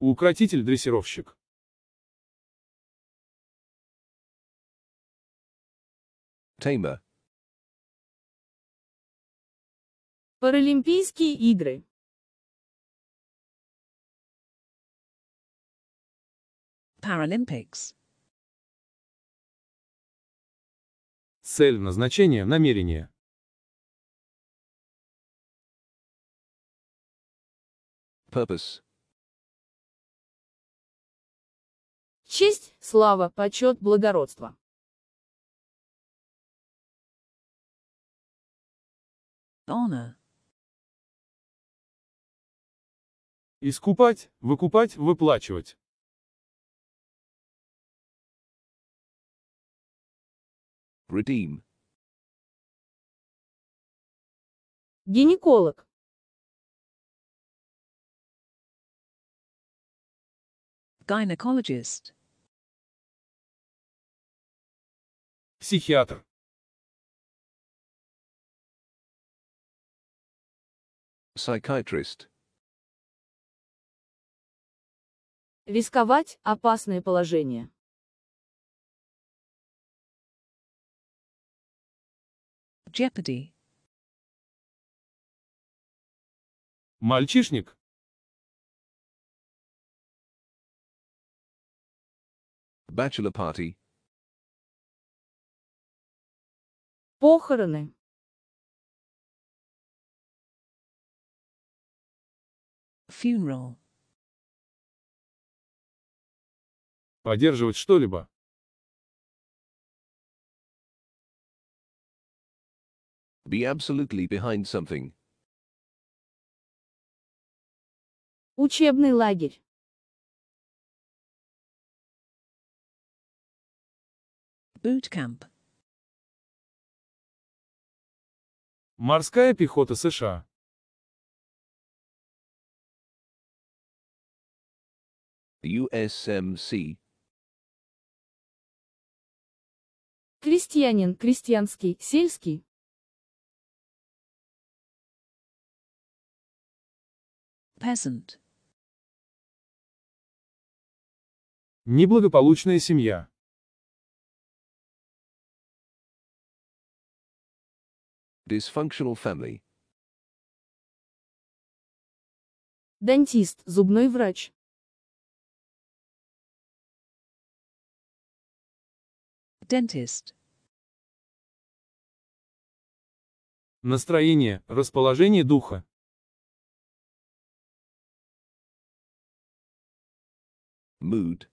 Укротитель-дрессировщик. Tamer. Паралимпийские игры. Paralympics. Цель, назначение, намерение. Purpose. Честь, слава, почет, благородство. Honor. Искупать, выкупать, выплачивать. Redeem. Гинеколог. Gynecologist. психиатр. Psychiatrist. Рисковать – опасное положение. Jeopardy. Мальчишник. Bachelor party. Похороны. Funeral. Поддерживать что-либо. Be absolutely behind something. Учебный лагерь. Boot camp. Морская пехота США. USMC. Эм Крестьянин, крестьянский, сельский. Peasant. Неблагополучная семья. Dysfunctional family. Дантист, зубной врач. Dentist. Настроение, расположение духа. Mood.